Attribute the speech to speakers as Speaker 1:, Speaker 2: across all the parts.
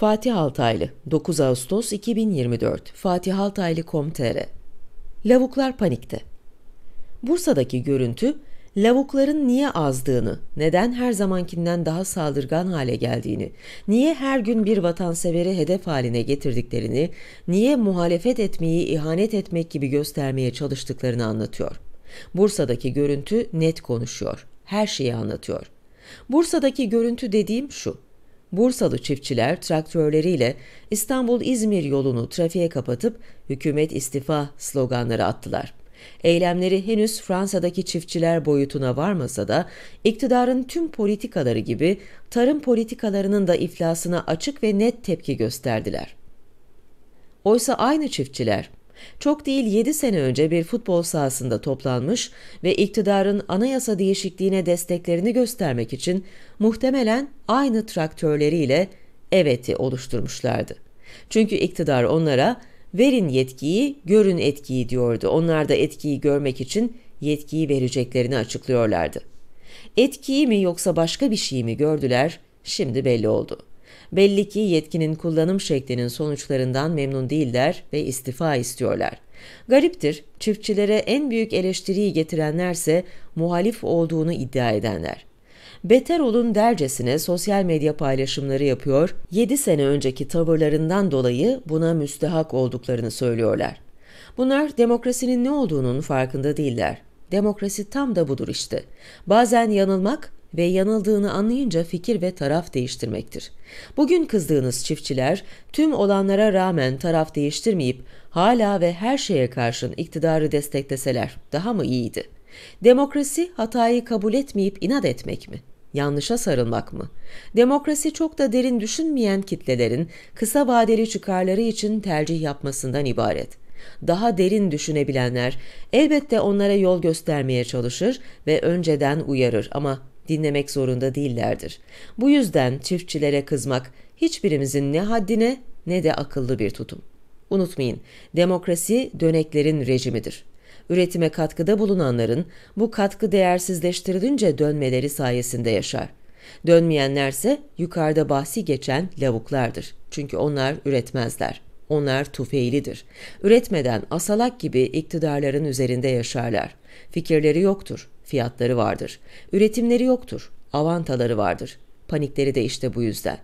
Speaker 1: Fatih Altaylı 9 Ağustos 2024 Fatih Altaylı Komtere Lavuklar panikte. Bursa'daki görüntü lavukların niye azdığını, neden her zamankinden daha saldırgan hale geldiğini, niye her gün bir vatanseveri hedef haline getirdiklerini, niye muhalefet etmeyi ihanet etmek gibi göstermeye çalıştıklarını anlatıyor. Bursa'daki görüntü net konuşuyor, her şeyi anlatıyor. Bursa'daki görüntü dediğim şu. Bursalı çiftçiler traktörleriyle İstanbul-İzmir yolunu trafiğe kapatıp hükümet istifa sloganları attılar. Eylemleri henüz Fransa'daki çiftçiler boyutuna varmasa da iktidarın tüm politikaları gibi tarım politikalarının da iflasına açık ve net tepki gösterdiler. Oysa aynı çiftçiler çok değil 7 sene önce bir futbol sahasında toplanmış ve iktidarın anayasa değişikliğine desteklerini göstermek için muhtemelen aynı traktörleriyle evet'i oluşturmuşlardı. Çünkü iktidar onlara verin yetkiyi, görün etkiyi diyordu. Onlar da etkiyi görmek için yetkiyi vereceklerini açıklıyorlardı. Etkiyi mi yoksa başka bir şey mi gördüler? Şimdi belli oldu.'' Belli ki yetkinin kullanım şeklinin sonuçlarından memnun değiller ve istifa istiyorlar. Gariptir, çiftçilere en büyük eleştiriyi getirenlerse muhalif olduğunu iddia edenler. Beter olun dercesine sosyal medya paylaşımları yapıyor, 7 sene önceki tavırlarından dolayı buna müstehak olduklarını söylüyorlar. Bunlar demokrasinin ne olduğunun farkında değiller. Demokrasi tam da budur işte. Bazen yanılmak, ve yanıldığını anlayınca fikir ve taraf değiştirmektir. Bugün kızdığınız çiftçiler tüm olanlara rağmen taraf değiştirmeyip hala ve her şeye karşın iktidarı destekleseler daha mı iyiydi? Demokrasi hatayı kabul etmeyip inat etmek mi? Yanlışa sarılmak mı? Demokrasi çok da derin düşünmeyen kitlelerin kısa vadeli çıkarları için tercih yapmasından ibaret daha derin düşünebilenler elbette onlara yol göstermeye çalışır ve önceden uyarır ama dinlemek zorunda değillerdir. Bu yüzden çiftçilere kızmak hiçbirimizin ne haddine ne de akıllı bir tutum. Unutmayın, demokrasi döneklerin rejimidir. Üretime katkıda bulunanların bu katkı değersizleştirilince dönmeleri sayesinde yaşar. Dönmeyenlerse yukarıda bahsi geçen lavuklardır. Çünkü onlar üretmezler. Onlar tufeylidir. Üretmeden asalak gibi iktidarların üzerinde yaşarlar. Fikirleri yoktur. Fiyatları vardır. Üretimleri yoktur. Avantaları vardır. Panikleri de işte bu yüzden.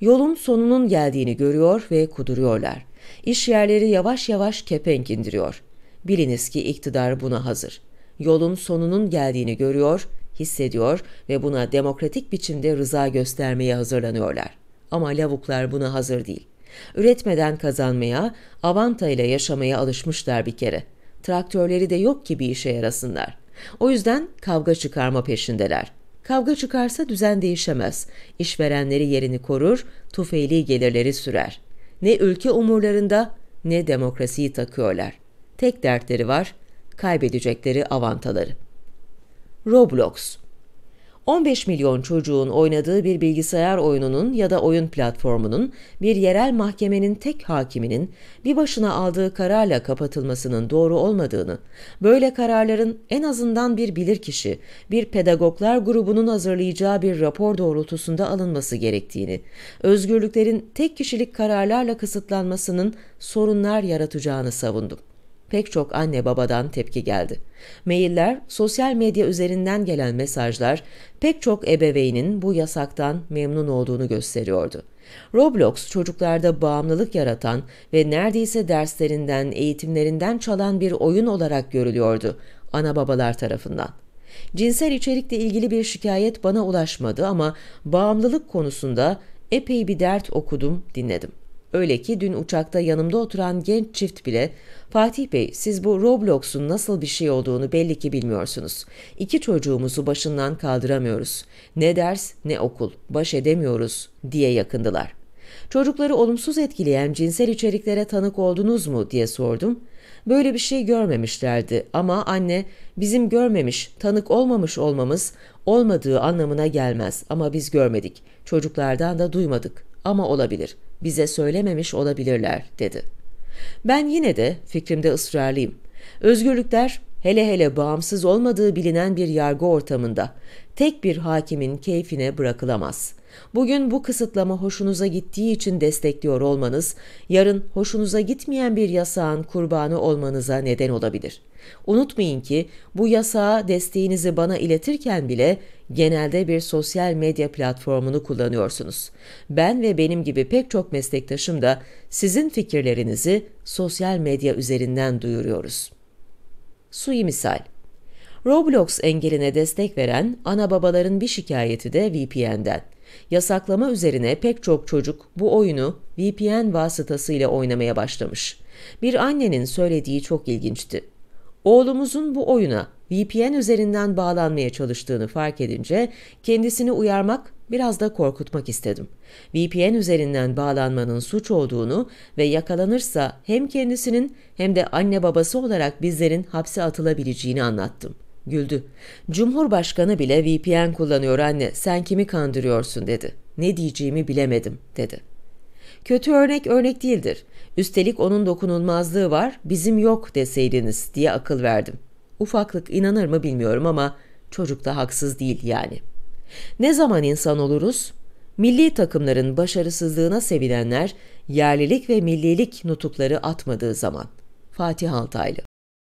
Speaker 1: Yolun sonunun geldiğini görüyor ve kuduruyorlar. İş yerleri yavaş yavaş kepenk indiriyor. Biliniz ki iktidar buna hazır. Yolun sonunun geldiğini görüyor, hissediyor ve buna demokratik biçimde rıza göstermeye hazırlanıyorlar. Ama lavuklar buna hazır değil. Üretmeden kazanmaya, avantayla yaşamaya alışmışlar bir kere. Traktörleri de yok ki bir işe yarasınlar. O yüzden kavga çıkarma peşindeler. Kavga çıkarsa düzen değişemez. İşverenleri yerini korur, tufeyli gelirleri sürer. Ne ülke umurlarında ne demokrasiyi takıyorlar. Tek dertleri var, kaybedecekleri avantaları. Roblox 15 milyon çocuğun oynadığı bir bilgisayar oyununun ya da oyun platformunun bir yerel mahkemenin tek hakiminin bir başına aldığı kararla kapatılmasının doğru olmadığını, böyle kararların en azından bir bilirkişi, bir pedagoglar grubunun hazırlayacağı bir rapor doğrultusunda alınması gerektiğini, özgürlüklerin tek kişilik kararlarla kısıtlanmasının sorunlar yaratacağını savundum pek çok anne babadan tepki geldi. Mailler, sosyal medya üzerinden gelen mesajlar pek çok ebeveynin bu yasaktan memnun olduğunu gösteriyordu. Roblox çocuklarda bağımlılık yaratan ve neredeyse derslerinden, eğitimlerinden çalan bir oyun olarak görülüyordu ana babalar tarafından. Cinsel içerikle ilgili bir şikayet bana ulaşmadı ama bağımlılık konusunda epey bir dert okudum, dinledim. Öyle ki dün uçakta yanımda oturan genç çift bile Fatih Bey siz bu Roblox'un nasıl bir şey olduğunu belli ki bilmiyorsunuz. İki çocuğumuzu başından kaldıramıyoruz. Ne ders ne okul baş edemiyoruz diye yakındılar. Çocukları olumsuz etkileyen cinsel içeriklere tanık oldunuz mu diye sordum. Böyle bir şey görmemişlerdi ama anne bizim görmemiş, tanık olmamış olmamız olmadığı anlamına gelmez ama biz görmedik. Çocuklardan da duymadık ama olabilir bize söylememiş olabilirler dedi. Ben yine de fikrimde ısrarlıyım. Özgürlükler hele hele bağımsız olmadığı bilinen bir yargı ortamında tek bir hakimin keyfine bırakılamaz. Bugün bu kısıtlama hoşunuza gittiği için destekliyor olmanız, yarın hoşunuza gitmeyen bir yasağın kurbanı olmanıza neden olabilir. Unutmayın ki bu yasağa desteğinizi bana iletirken bile genelde bir sosyal medya platformunu kullanıyorsunuz. Ben ve benim gibi pek çok meslektaşım da sizin fikirlerinizi sosyal medya üzerinden duyuruyoruz. Sui misal. Roblox engeline destek veren ana babaların bir şikayeti de VPN'den. Yasaklama üzerine pek çok çocuk bu oyunu VPN vasıtasıyla oynamaya başlamış. Bir annenin söylediği çok ilginçti. Oğlumuzun bu oyuna VPN üzerinden bağlanmaya çalıştığını fark edince kendisini uyarmak Biraz da korkutmak istedim. VPN üzerinden bağlanmanın suç olduğunu ve yakalanırsa hem kendisinin hem de anne babası olarak bizlerin hapse atılabileceğini anlattım. Güldü. Cumhurbaşkanı bile VPN kullanıyor anne, sen kimi kandırıyorsun dedi. Ne diyeceğimi bilemedim dedi. Kötü örnek örnek değildir. Üstelik onun dokunulmazlığı var, bizim yok deseydiniz diye akıl verdim. Ufaklık inanır mı bilmiyorum ama çocuk da haksız değil yani.'' Ne zaman insan oluruz? Milli takımların başarısızlığına sevinenler, yerlilik ve millilik nutukları atmadığı zaman. Fatih Altaylı